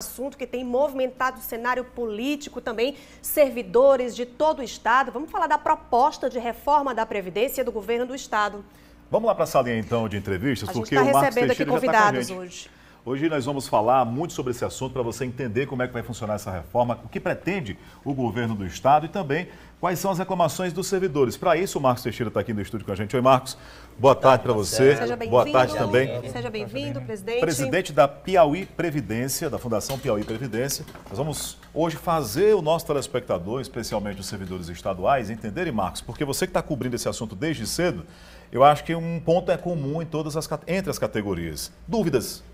assunto que tem movimentado o cenário político também, servidores de todo o Estado. Vamos falar da proposta de reforma da Previdência do governo do Estado. Vamos lá para a salinha então de entrevistas, a porque tá o Marcos Teixeira tá aqui convidados tá hoje. Hoje nós vamos falar muito sobre esse assunto para você entender como é que vai funcionar essa reforma, o que pretende o governo do estado e também quais são as reclamações dos servidores. Para isso, o Marcos Teixeira está aqui no estúdio com a gente. Oi, Marcos. Boa tá tarde para você. Seja Boa tarde também. Seja bem-vindo, presidente. Presidente da Piauí Previdência, da Fundação Piauí Previdência. Nós vamos hoje fazer o nosso telespectador, especialmente os servidores estaduais, entenderem, Marcos, porque você que está cobrindo esse assunto desde cedo, eu acho que um ponto é comum em todas as, entre as categorias. Dúvidas